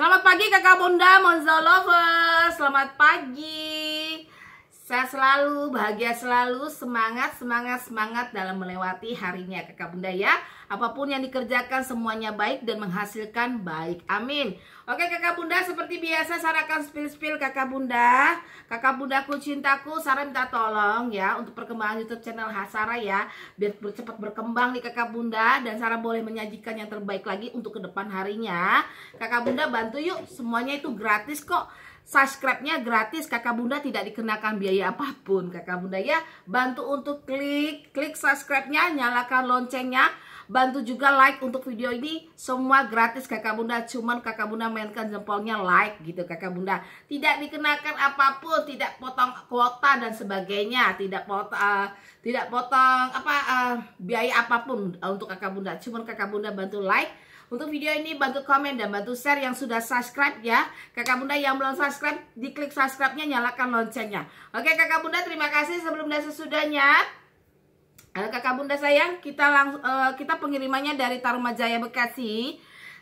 Selamat pagi kakak bunda Monzo lovers Selamat pagi Sehat selalu, bahagia selalu, semangat, semangat, semangat dalam melewati harinya kakak bunda ya. Apapun yang dikerjakan semuanya baik dan menghasilkan baik. Amin. Oke kakak bunda seperti biasa sarakan spill-spill kakak bunda. Kakak bundaku cintaku Sarah minta tolong ya untuk perkembangan YouTube channel Hasara ya. Biar cepat berkembang nih kakak bunda dan Sarah boleh menyajikan yang terbaik lagi untuk ke depan harinya. Kakak bunda bantu yuk semuanya itu gratis kok subscribe-nya gratis, kakak bunda tidak dikenakan biaya apapun. Kakak bunda ya, bantu untuk klik, klik subscribe-nya, nyalakan loncengnya, bantu juga like untuk video ini. Semua gratis kakak bunda, cuman kakak bunda mainkan jempolnya like gitu kakak bunda. Tidak dikenakan apapun, tidak potong kuota dan sebagainya, tidak potong, uh, eh, tidak potong apa uh, biaya apapun untuk kakak bunda. Cuman kakak bunda bantu like untuk video ini bantu komen dan bantu share yang sudah subscribe ya. Kakak Bunda yang belum subscribe, diklik subscribe-nya, nyalakan loncengnya. Oke Kakak Bunda, terima kasih sebelum dan sesudahnya. Kakak Bunda sayang, kita langsung uh, eh, kita pengirimannya dari Tarumajaya Bekasi.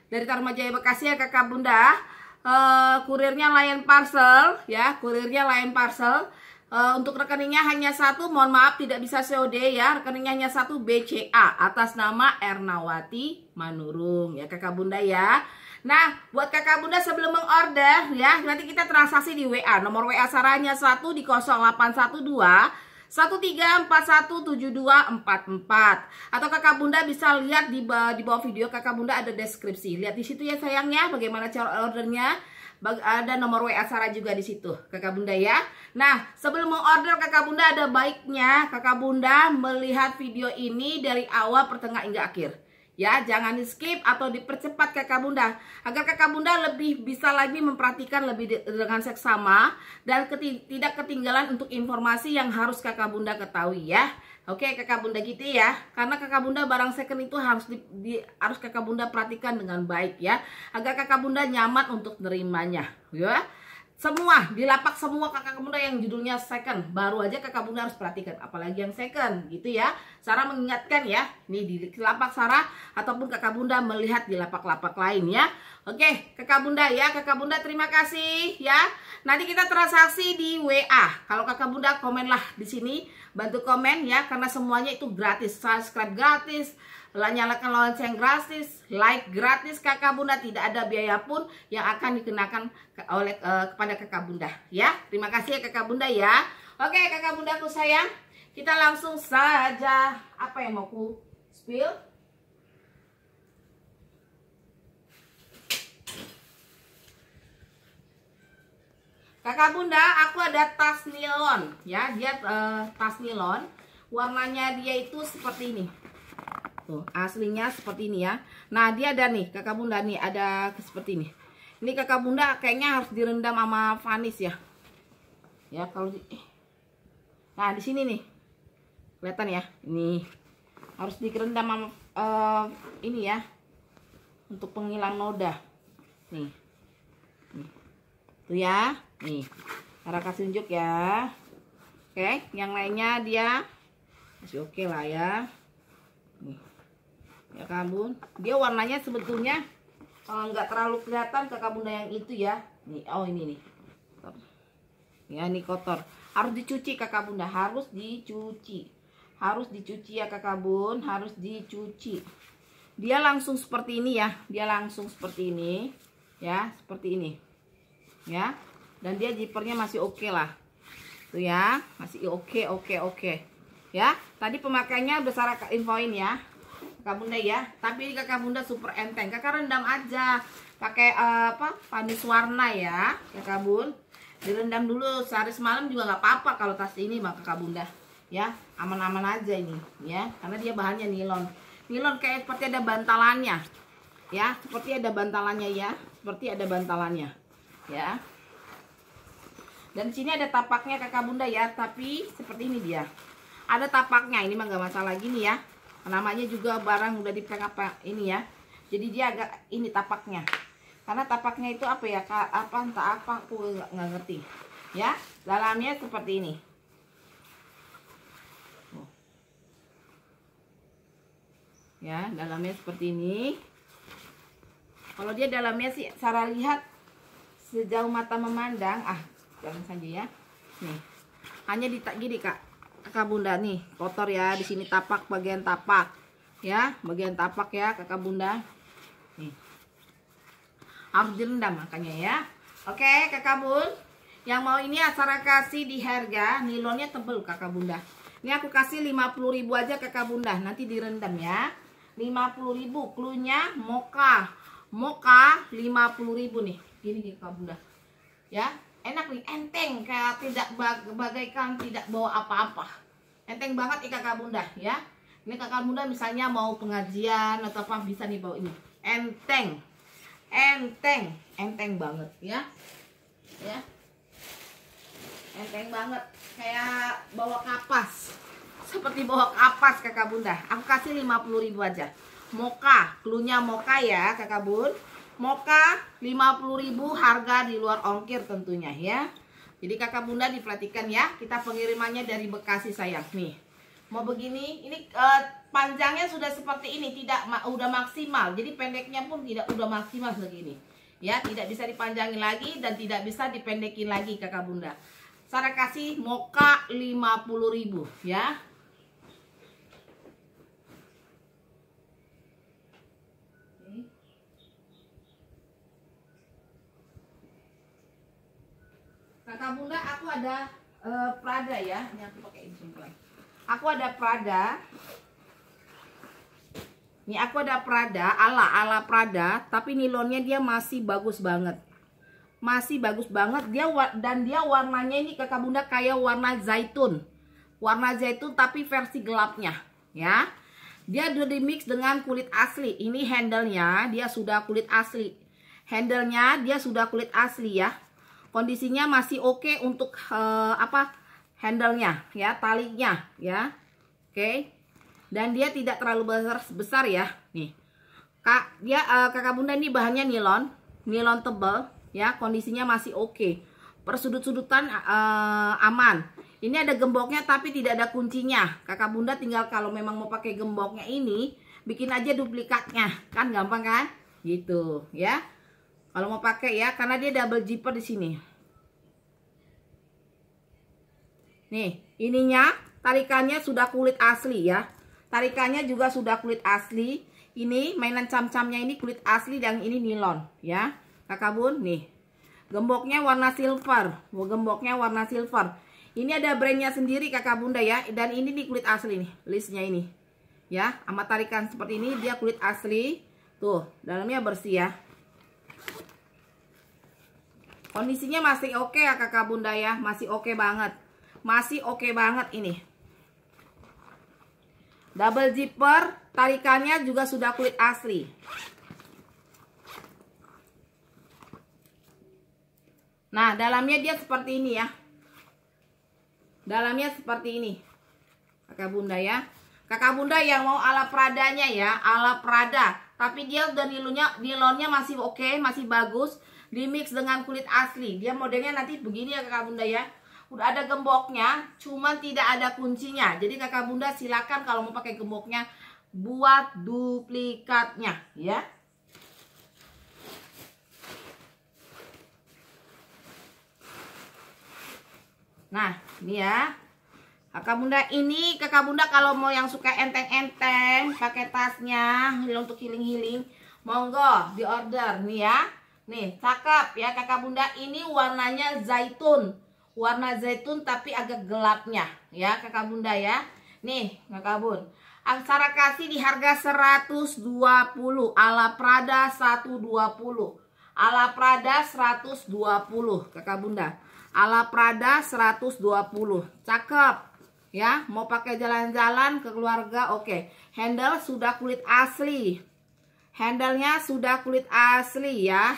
Dari Tarumajaya Bekasi ya Kakak Bunda. Uh, kurirnya lain Parcel ya, kurirnya lain Parcel. Uh, untuk rekeningnya hanya satu, mohon maaf tidak bisa COD ya. Rekeningnya hanya satu BCA atas nama Ernawati Manurung ya kakak bunda ya. Nah, buat kakak bunda sebelum mengorder ya, nanti kita transaksi di WA. Nomor WA sarannya satu di 0812 13417244 atau kakak bunda bisa lihat di, bawah, eh, di bawah video kakak bunda ada deskripsi lihat di situ ya sayangnya bagaimana cara ordernya ada nomor WA Sarah juga di situ kakak bunda ya nah sebelum mengorder kakak bunda ada baiknya kakak bunda melihat video ini dari awal pertengah hingga akhir ya jangan di skip atau dipercepat kakak bunda agar kakak bunda lebih bisa lagi memperhatikan lebih dengan seksama dan keti tidak ketinggalan untuk informasi yang harus kakak bunda ketahui ya oke kakak bunda gitu ya karena kakak bunda barang second itu harus di, di harus kakak bunda perhatikan dengan baik ya agar kakak bunda nyaman untuk nerimanya ya semua, di lapak semua kakak bunda yang judulnya second. Baru aja kakak bunda harus perhatikan, apalagi yang second gitu ya. Sarah mengingatkan ya, nih di lapak Sarah ataupun kakak bunda melihat di lapak-lapak lain ya. Oke, kakak bunda ya, kakak bunda terima kasih ya. Nanti kita transaksi di WA. Kalau kakak bunda komenlah di sini, bantu komen ya karena semuanya itu gratis. Subscribe gratis, Nyalakan lonceng gratis, like gratis kakak bunda, tidak ada biaya pun yang akan dikenakan oleh uh, kepada kakak bunda ya. Terima kasih ya kakak bunda ya. Oke kakak bundaku sayang, kita langsung saja apa yang mau ku spill? Kakak bunda, aku ada tas nilon ya, dia uh, tas nilon warnanya dia itu seperti ini Tuh, aslinya seperti ini ya. Nah, dia ada nih, kakak bunda nih, ada seperti ini. Ini kakak bunda kayaknya harus direndam sama vanis ya. Ya, kalau di... Eh. Nah, di sini nih. Kelihatan ya, ini. Harus direndam sama uh, ini ya. Untuk penghilang noda. Nih. nih. Tuh ya, nih. Cara kasih tunjuk ya. Oke, yang lainnya dia masih oke okay lah ya. Nih ya kan bun dia warnanya sebetulnya kalau eh, nggak terlalu kelihatan kakak bunda yang itu ya nih oh ini nih ya ini kotor harus dicuci kakak bunda harus dicuci harus dicuci ya kakak bun harus dicuci dia langsung seperti ini ya dia langsung seperti ini ya seperti ini ya dan dia jipernya masih oke okay lah tuh ya masih oke okay, oke okay, oke okay. ya tadi pemakaiannya besar infoin ya kakak bunda ya tapi ini kakak bunda super enteng kakak rendam aja pakai uh, apa panis warna ya kakak bun direndam dulu sehari semalam juga nggak apa-apa kalau tas ini mah kakak bunda ya aman-aman aja ini ya karena dia bahannya nilon nilon kayak seperti ada bantalannya ya seperti ada bantalannya ya seperti ada bantalannya ya dan sini ada tapaknya kakak bunda ya tapi seperti ini dia ada tapaknya ini mah nggak masalah gini ya namanya juga barang udah dipegang apa ini ya jadi dia agak ini tapaknya karena tapaknya itu apa ya kak apa entah apa aku nggak ngerti ya dalamnya seperti ini ya dalamnya seperti ini kalau dia dalamnya sih cara lihat sejauh mata memandang ah jangan saja ya nih hanya di tak gini kak kakak bunda nih kotor ya di sini tapak bagian tapak ya bagian tapak ya kakak bunda nih harus direndam makanya ya oke kakak bun yang mau ini acara kasih di harga nilonnya tebel kakak bunda ini aku kasih ribu aja kakak bunda nanti direndam ya ribu klunya moka moka ribu nih ini kakak bunda ya enak nih enteng kayak tidak bagaikan tidak bawa apa-apa enteng banget nih kakak bunda ya ini kakak bunda misalnya mau pengajian atau apa bisa nih bawa ini enteng enteng enteng banget ya ya enteng banget kayak bawa kapas seperti bawa kapas kakak bunda aku kasih 50 ribu aja moka klunya moka ya kakak bun Moka 50.000 harga di luar ongkir tentunya ya. Jadi kakak bunda diperhatikan ya, kita pengirimannya dari Bekasi sayang nih. Mau begini, ini uh, panjangnya sudah seperti ini, tidak ma udah maksimal. Jadi pendeknya pun tidak udah maksimal segini. Ya, tidak bisa dipanjangin lagi dan tidak bisa dipendekin lagi kakak bunda. Saya kasih moka 50.000 ya. kamu Bunda aku ada uh, Prada ya. Ini aku pakai ini Aku ada Prada. Ini aku ada Prada, ala-ala Prada, tapi nilonnya dia masih bagus banget. Masih bagus banget dia dan dia warnanya ini Kakak Bunda kayak warna zaitun. Warna zaitun tapi versi gelapnya, ya. Dia udah di mix dengan kulit asli. Ini handlenya dia sudah kulit asli. Handlenya dia sudah kulit asli ya kondisinya masih oke okay untuk uh, apa handlenya ya, talinya ya. Oke. Okay. Dan dia tidak terlalu besar besar ya. Nih. Kak, dia uh, Kakak Bunda ini bahannya nilon, nilon tebal ya, kondisinya masih oke. Okay. Persudut-sudutan uh, aman. Ini ada gemboknya tapi tidak ada kuncinya. Kakak Bunda tinggal kalau memang mau pakai gemboknya ini, bikin aja duplikatnya. Kan gampang kan? Gitu ya. Kalau mau pakai ya, karena dia double zipper di sini. Nih, ininya tarikannya sudah kulit asli ya. Tarikannya juga sudah kulit asli. Ini mainan cam-camnya ini kulit asli dan ini nilon ya. Kakak Bun, nih. Gemboknya warna silver. Gemboknya warna silver. Ini ada brandnya sendiri kakak bunda ya. Dan ini di kulit asli nih. Listnya ini. Ya, sama tarikan seperti ini dia kulit asli. Tuh, dalamnya bersih ya. Kondisinya masih oke okay ya kakak bunda ya. Masih oke okay banget. Masih oke okay banget ini. Double zipper. Tarikannya juga sudah kulit asli. Nah dalamnya dia seperti ini ya. Dalamnya seperti ini. Kakak bunda ya. Kakak bunda yang mau ala Pradanya ya. Ala Prada tapi dia udah nilonnya nilonnya masih oke okay, masih bagus dimix dengan kulit asli dia modelnya nanti begini ya kakak bunda ya udah ada gemboknya cuman tidak ada kuncinya jadi kakak bunda silakan kalau mau pakai gemboknya buat duplikatnya ya nah ini ya kakak bunda ini kakak bunda kalau mau yang suka enteng-enteng pakai tasnya untuk healing-healing monggo di order nih ya Nih, cakep ya kakak bunda. Ini warnanya zaitun. Warna zaitun tapi agak gelapnya ya kakak bunda ya. Nih, kakak bun. Aksara kasih di harga 120 Ala Prada 120 Ala Prada 120 Kakak Bunda Ala Prada 120 Cakep Ya mau pakai jalan-jalan ke keluarga Oke Handle sudah kulit asli Handlenya sudah kulit asli ya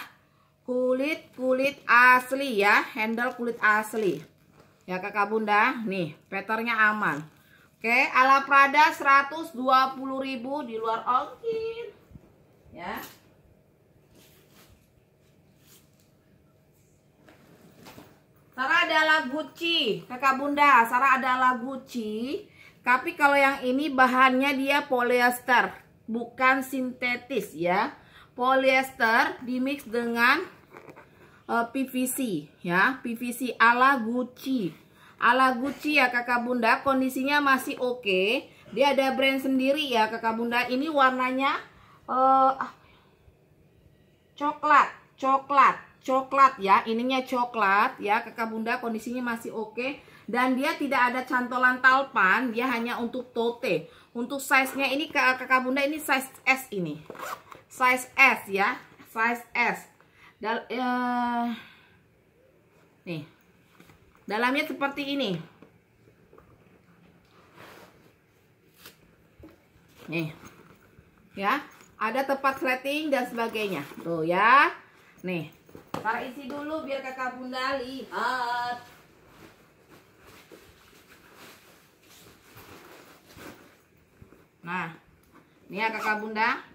kulit-kulit asli ya handle kulit asli ya kakak bunda nih peternya aman oke ala Prada 120.000 di luar ongkir ya Sarah adalah Gucci kakak bunda Sarah adalah Gucci tapi kalau yang ini bahannya dia polyester bukan sintetis ya polyester dimix dengan uh, eh, PVC ya, PVC ala Gucci. Ala Gucci ya Kakak Bunda, kondisinya masih oke. Okay. Dia ada brand sendiri ya Kakak Bunda. Ini warnanya uh, coklat, coklat, coklat ya. Ininya coklat ya Kakak Bunda, kondisinya masih oke. Okay. Dan dia tidak ada cantolan talpan, dia hanya untuk tote. Untuk size-nya ini Kakak Bunda ini size S ini. Size S ya, size S Dal uh, nih. Dalamnya seperti ini. Nih. Ya, ada tempat slating dan sebagainya. Tuh ya. Nih. Para isi dulu biar Kakak Bunda lihat. Nah. ini ya Kakak Bunda.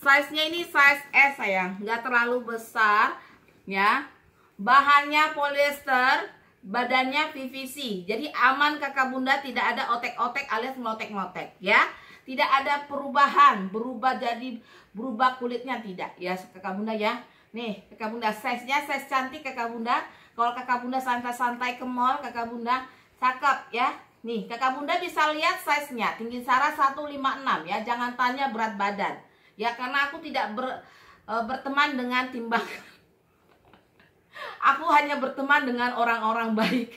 Size-nya ini size S sayang, nggak terlalu besar ya. Bahannya polyester, badannya PVC. Jadi aman kakak bunda, tidak ada otek-otek alias melotek-melotek ya. Tidak ada perubahan, berubah jadi berubah kulitnya tidak ya kakak bunda ya. Nih kakak bunda size-nya size cantik kakak bunda. Kalau kakak bunda santai-santai ke mall kakak bunda cakep ya. Nih kakak bunda bisa lihat size-nya, tinggi Sarah 156 ya, jangan tanya berat badan ya karena aku tidak ber, e, berteman dengan timbang aku hanya berteman dengan orang-orang baik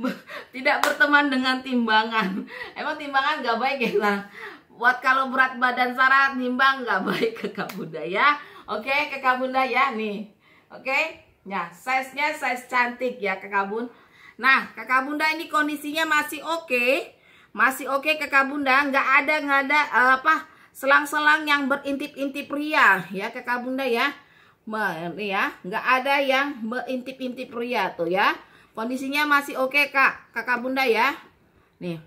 tidak berteman dengan timbangan emang timbangan gak baik ya lah buat kalau berat badan syarat timbang gak baik ke Kabunda ya oke ke Kabunda ya nih oke ya size nya size cantik ya ke Kabun nah kakak bunda ini kondisinya masih oke okay. masih oke okay, kakak bunda nggak ada nggak ada e, apa selang-selang yang berintip-intip pria ya kakak bunda ya ini ya nggak ada yang berintip-intip pria tuh ya kondisinya masih oke okay, kak kakak bunda ya nih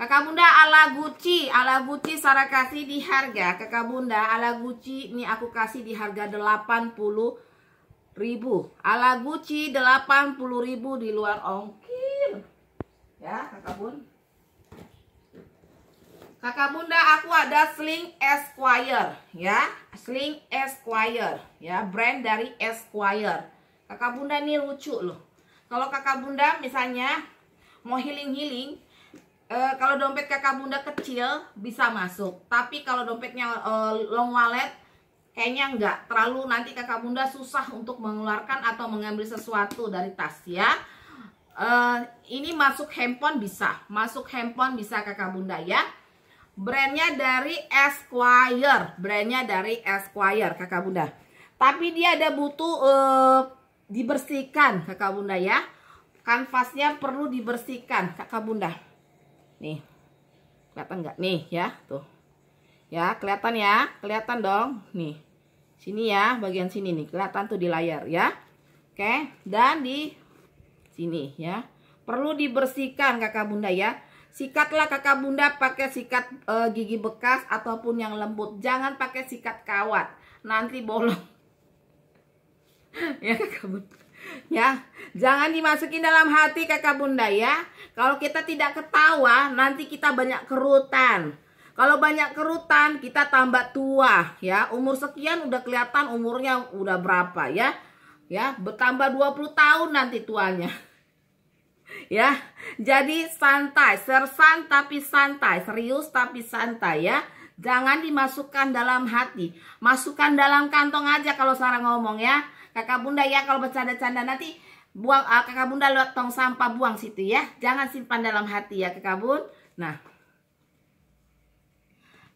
kakak bunda ala Gucci ala Gucci Sarah kasih di harga kakak bunda ala Gucci ini aku kasih di harga 80 ribu ala Gucci 80 ribu di luar ongkir ya kakak bunda Kakak Bunda, aku ada Sling Esquire, ya. Sling Esquire, ya. Brand dari Esquire. Kakak Bunda ini lucu loh. Kalau kakak Bunda misalnya mau healing-healing, e, kalau dompet kakak Bunda kecil bisa masuk. Tapi kalau dompetnya e, long wallet, kayaknya enggak. Terlalu nanti kakak Bunda susah untuk mengeluarkan atau mengambil sesuatu dari tas, ya. Uh, ini masuk handphone bisa. Masuk handphone bisa kakak Bunda, ya. Brandnya dari Esquire, brandnya dari Esquire kakak bunda. Tapi dia ada butuh uh, dibersihkan kakak bunda ya. Kanvasnya perlu dibersihkan kakak bunda. Nih, kelihatan nggak nih ya tuh. Ya kelihatan ya, kelihatan dong. Nih, sini ya bagian sini nih kelihatan tuh di layar ya. Oke, dan di sini ya. Perlu dibersihkan kakak bunda ya Sikatlah kakak bunda pakai sikat e, gigi bekas ataupun yang lembut. Jangan pakai sikat kawat. Nanti bolong. ya kakak bunda. Ya, jangan dimasukin dalam hati kakak bunda ya. Kalau kita tidak ketawa, nanti kita banyak kerutan. Kalau banyak kerutan, kita tambah tua ya. Umur sekian udah kelihatan umurnya udah berapa ya. Ya, bertambah 20 tahun nanti tuanya ya. Jadi santai, sersan tapi santai, serius tapi santai ya. Jangan dimasukkan dalam hati, masukkan dalam kantong aja kalau Sarah ngomong ya. Kakak Bunda ya kalau bercanda-canda nanti buang uh, Kakak Bunda lewat tong sampah buang situ ya. Jangan simpan dalam hati ya Kakak Bun. Nah.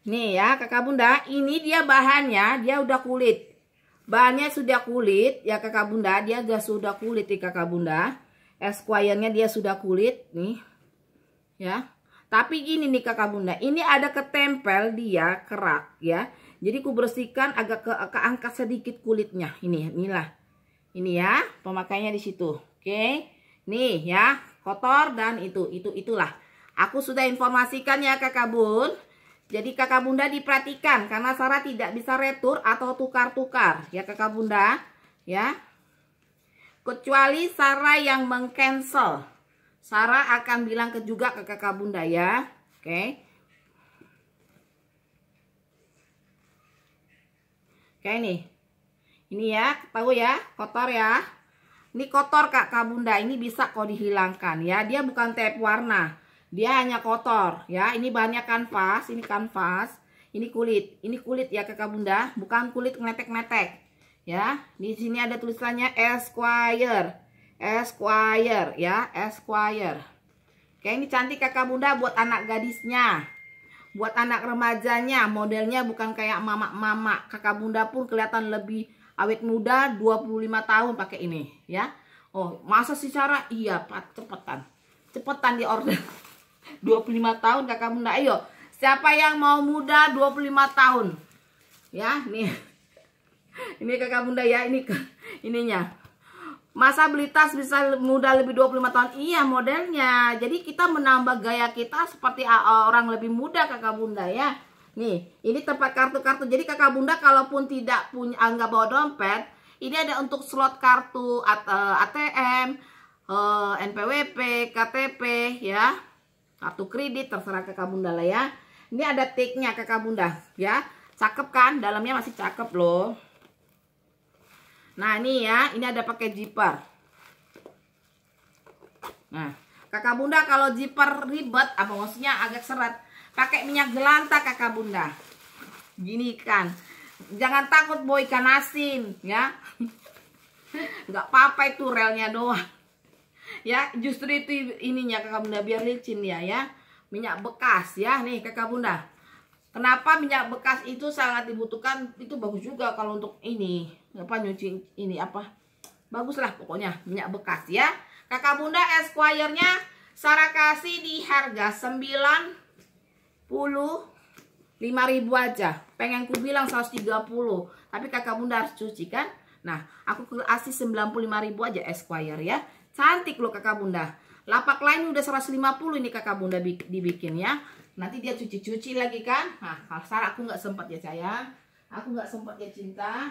ini ya Kakak Bunda, ini dia bahannya, dia udah kulit. Bahannya sudah kulit ya Kakak Bunda, dia sudah kulit di Kakak Bunda. Esquire-nya dia sudah kulit nih. Ya. Tapi gini nih kakak bunda, ini ada ketempel dia kerak ya. Jadi ku bersihkan agak ke keangkat sedikit kulitnya. Ini, inilah. Ini ya, pemakainya di situ. Oke. Nih ya, kotor dan itu, itu itulah. Aku sudah informasikan ya kakak bun. Jadi kakak bunda diperhatikan karena Sarah tidak bisa retur atau tukar-tukar ya kakak bunda. Ya, Kecuali Sarah yang mengcancel. Sarah akan bilang ke juga ke kakak bunda ya. Oke. Okay. Kayak ini. Ini ya, tahu ya, kotor ya. Ini kotor Kakak Bunda, ini bisa kok dihilangkan ya. Dia bukan tape warna, dia hanya kotor ya. Ini bahannya kanvas, ini kanvas, ini kulit, ini kulit ya kakak bunda, bukan kulit ngetek-ngetek ya. Di sini ada tulisannya Esquire. Esquire ya, Esquire. Oke, ini cantik kakak bunda buat anak gadisnya. Buat anak remajanya, modelnya bukan kayak mama-mama. Kakak bunda pun kelihatan lebih awet muda 25 tahun pakai ini ya. Oh, masa cara? iya, Pak, cepetan. Cepetan di order. 25 tahun kakak bunda. Ayo, siapa yang mau muda 25 tahun? Ya, nih ini kakak bunda ya ini ininya masa beli tas bisa muda lebih 25 tahun iya modelnya jadi kita menambah gaya kita seperti orang lebih muda kakak bunda ya nih ini tempat kartu-kartu jadi kakak bunda kalaupun tidak punya anggap ah, bawa dompet ini ada untuk slot kartu ATM eh, eh, NPWP KTP ya kartu kredit terserah kakak bunda lah ya ini ada tiknya kakak bunda ya cakep kan dalamnya masih cakep loh Nah, ini ya, ini ada pakai zipper. Nah, Kakak Bunda kalau zipper ribet, apa maksudnya agak seret, pakai minyak gelanta Kakak Bunda. Gini kan. Jangan takut boy ikan asin, ya. Gak apa-apa itu relnya doang. Ya, justru itu ininya Kakak Bunda biar licin ya, ya. Minyak bekas ya, nih Kakak Bunda. Kenapa minyak bekas itu sangat dibutuhkan? Itu bagus juga kalau untuk ini apa nyuci ini apa baguslah pokoknya minyak bekas ya kakak bunda esquire-nya Sarah kasih di harga 90 ribu aja pengen ku bilang 130 tapi kakak bunda harus cuci kan nah aku kasih 95 ribu aja esquire ya cantik loh kakak bunda lapak lain udah 150 ini kakak bunda dibikin ya nanti dia cuci-cuci lagi kan nah Sarah aku nggak sempat ya sayang aku nggak sempat ya cinta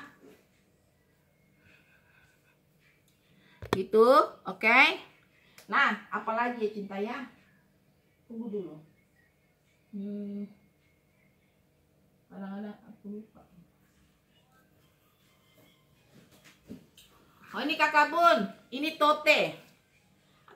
gitu oke okay? nah apalagi ya cinta ya tunggu dulu hmm kadang-kadang aku lupa oh ini kakak bun ini tote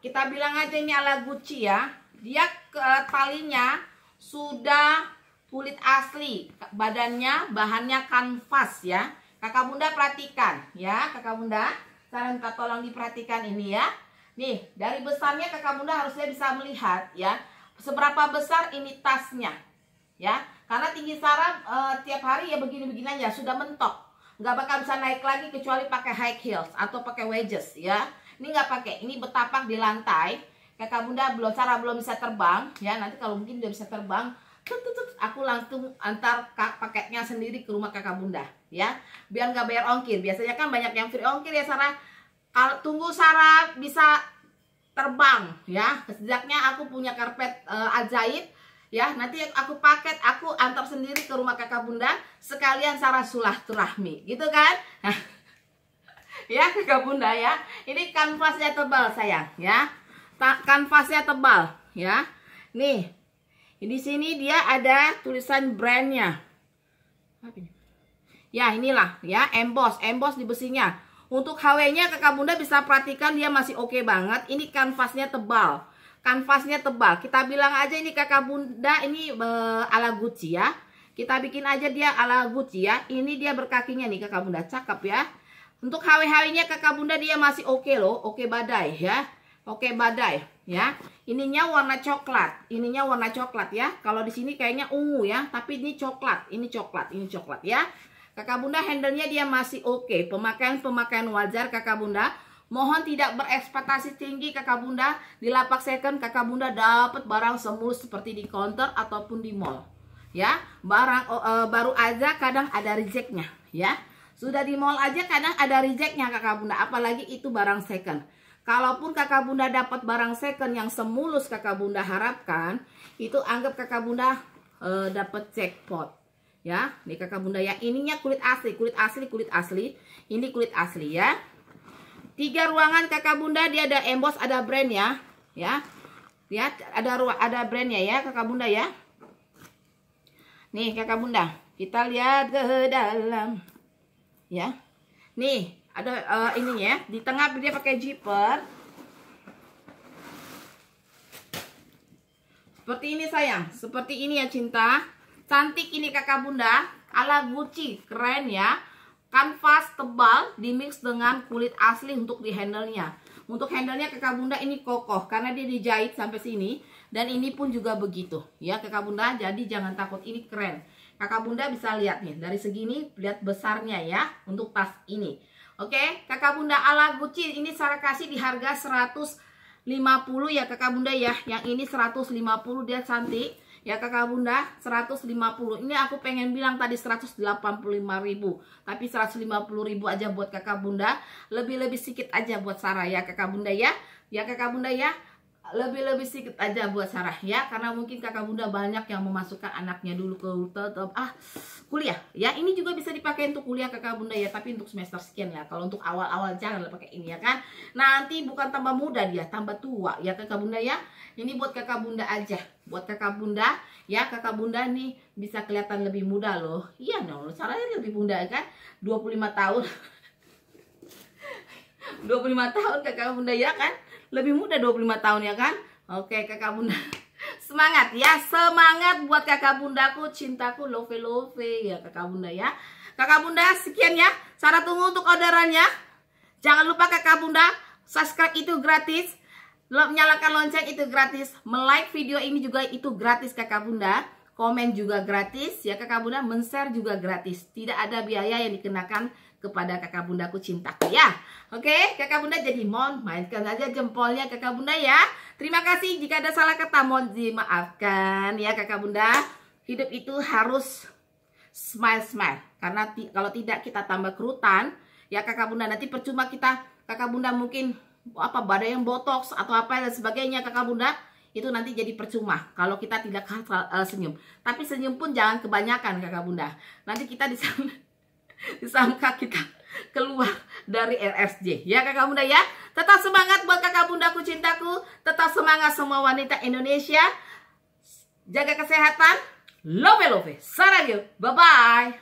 kita bilang aja ini ala Gucci ya dia ke talinya sudah kulit asli badannya bahannya kanvas ya kakak bunda perhatikan ya kakak bunda Saran kak tolong diperhatikan ini ya. Nih, dari besarnya kakak bunda harusnya bisa melihat ya. Seberapa besar ini tasnya. Ya, karena tinggi saran e, eh, tiap hari ya begini-begini aja. Ya, sudah mentok. Nggak bakal bisa naik lagi kecuali pakai high heels atau pakai wedges ya. Ini nggak pakai, ini betapak di lantai. Kakak bunda belum cara belum bisa terbang ya. Nanti kalau mungkin udah bisa terbang, Kan aku langsung antar paketnya sendiri ke rumah kakak bunda ya biar nggak bayar ongkir biasanya kan banyak yang free ongkir ya Sarah kalau tunggu Sarah bisa terbang ya setidaknya aku punya karpet e, ajaib ya nanti aku paket aku antar sendiri ke rumah kakak bunda sekalian Sarah sulah turahmi gitu kan ya kakak bunda ya ini kanvasnya tebal sayang ya kanvasnya tebal ya nih di sini dia ada tulisan brandnya. Ya inilah ya emboss, emboss di besinya. Untuk HW-nya kakak bunda bisa perhatikan dia masih oke okay banget. Ini kanvasnya tebal, kanvasnya tebal. Kita bilang aja ini kakak bunda ini uh, ala Gucci ya. Kita bikin aja dia ala Gucci ya. Ini dia berkakinya nih kakak bunda, cakep ya. Untuk HW-HW-nya kakak bunda dia masih oke okay loh, oke okay badai ya. Oke okay badai ya. Ininya warna coklat, ininya warna coklat ya. Kalau di sini kayaknya ungu ya, tapi ini coklat, ini coklat, ini coklat ya. Kakak Bunda handlenya dia masih oke, okay. pemakaian-pemakaian wajar Kakak Bunda. Mohon tidak berekspektasi tinggi kakak bunda Di lapak second kakak bunda dapat barang semulus seperti di counter ataupun di mall Ya, barang uh, baru aja kadang ada rejectnya ya Sudah di mall aja kadang ada rejectnya kakak bunda Apalagi itu barang second Kalaupun kakak bunda dapat barang second yang semulus kakak bunda harapkan, itu anggap kakak bunda uh, dapat jackpot. Ya, ini kakak bunda ya ininya kulit asli, kulit asli, kulit asli. Ini kulit asli ya. Tiga ruangan kakak bunda dia ada emboss, ada brand ya. Ya. Ya, ada ruang ada brandnya ya kakak bunda ya. Nih kakak bunda, kita lihat ke dalam. Ya. Nih, ada uh, ya di tengah dia pakai zipper seperti ini sayang seperti ini ya cinta cantik ini kakak bunda ala Gucci keren ya kanvas tebal dimix dengan kulit asli untuk di handle-nya untuk handle-nya kakak bunda ini kokoh karena dia dijahit sampai sini dan ini pun juga begitu ya kakak bunda jadi jangan takut ini keren kakak bunda bisa lihat nih dari segini lihat besarnya ya untuk tas ini Oke, okay? kakak bunda ala Gucci ini saya kasih di harga 150 ya kakak bunda ya. Yang ini 150 dia cantik. Ya kakak bunda 150 Ini aku pengen bilang tadi 185 ribu Tapi 150 ribu aja buat kakak bunda Lebih-lebih sedikit aja buat Sarah ya kakak bunda ya Ya kakak bunda ya lebih-lebih sedikit aja buat Sarah ya karena mungkin kakak bunda banyak yang memasukkan anaknya dulu ke tetap ah kuliah ya ini juga bisa dipakai untuk kuliah kakak bunda ya tapi untuk semester sekian ya kalau untuk awal-awal jangan pakai ini ya kan nanti bukan tambah muda dia tambah tua ya kakak bunda ya ini buat kakak bunda aja buat kakak bunda ya kakak bunda nih bisa kelihatan lebih muda loh iya dong no, Sarah lebih muda kan 25 tahun 25 tahun kakak bunda ya kan lebih muda 25 tahun ya kan Oke kakak bunda Semangat ya Semangat buat kakak bundaku Cintaku love love ya kakak bunda ya Kakak bunda sekian ya cara tunggu untuk orderannya Jangan lupa kakak bunda Subscribe itu gratis Nyalakan lonceng itu gratis Melike video ini juga itu gratis kakak bunda Komen juga gratis ya kakak bunda Men-share juga gratis Tidak ada biaya yang dikenakan kepada kakak bundaku cintaku ya. Oke, kakak bunda jadi mohon mainkan saja jempolnya kakak bunda ya. Terima kasih jika ada salah kata mohon dimaafkan ya kakak bunda. Hidup itu harus smile-smile. Karena kalau tidak kita tambah kerutan ya kakak bunda. Nanti percuma kita kakak bunda mungkin apa badai yang botox atau apa dan sebagainya kakak bunda itu nanti jadi percuma kalau kita tidak uh, senyum. Tapi senyum pun jangan kebanyakan kakak bunda. Nanti kita di disangka kita keluar dari RSJ ya kakak bunda ya tetap semangat buat kakak bundaku cintaku tetap semangat semua wanita Indonesia jaga kesehatan love love sarang yuk bye bye